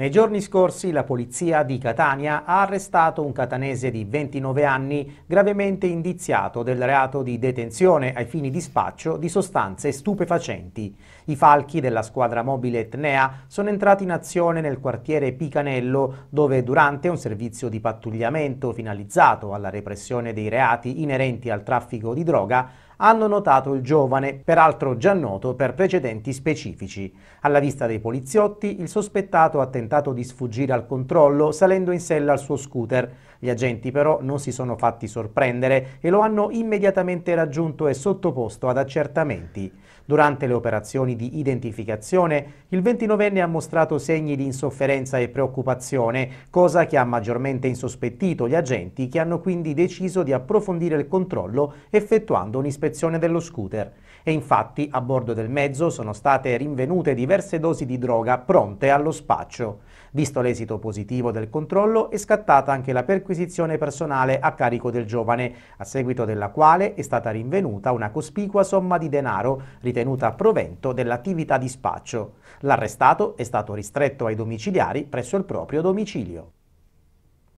Nei giorni scorsi la polizia di Catania ha arrestato un catanese di 29 anni gravemente indiziato del reato di detenzione ai fini di spaccio di sostanze stupefacenti. I falchi della squadra mobile Etnea sono entrati in azione nel quartiere Picanello dove durante un servizio di pattugliamento finalizzato alla repressione dei reati inerenti al traffico di droga hanno notato il giovane, peraltro già noto per precedenti specifici. Alla vista dei poliziotti, il sospettato ha tentato di sfuggire al controllo salendo in sella al suo scooter. Gli agenti però non si sono fatti sorprendere e lo hanno immediatamente raggiunto e sottoposto ad accertamenti. Durante le operazioni di identificazione, il 29enne ha mostrato segni di insofferenza e preoccupazione, cosa che ha maggiormente insospettito gli agenti che hanno quindi deciso di approfondire il controllo effettuando un'ispezione ispezione dello scooter e infatti a bordo del mezzo sono state rinvenute diverse dosi di droga pronte allo spaccio. Visto l'esito positivo del controllo è scattata anche la perquisizione personale a carico del giovane, a seguito della quale è stata rinvenuta una cospicua somma di denaro ritenuta provento dell'attività di spaccio. L'arrestato è stato ristretto ai domiciliari presso il proprio domicilio.